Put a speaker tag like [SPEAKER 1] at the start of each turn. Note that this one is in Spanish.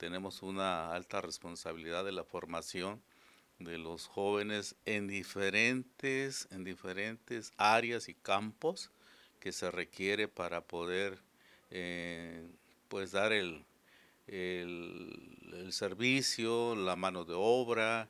[SPEAKER 1] tenemos una alta responsabilidad de la formación de los jóvenes en diferentes, en diferentes áreas y campos que se requiere para poder eh, pues dar el, servicio, la mano de obra,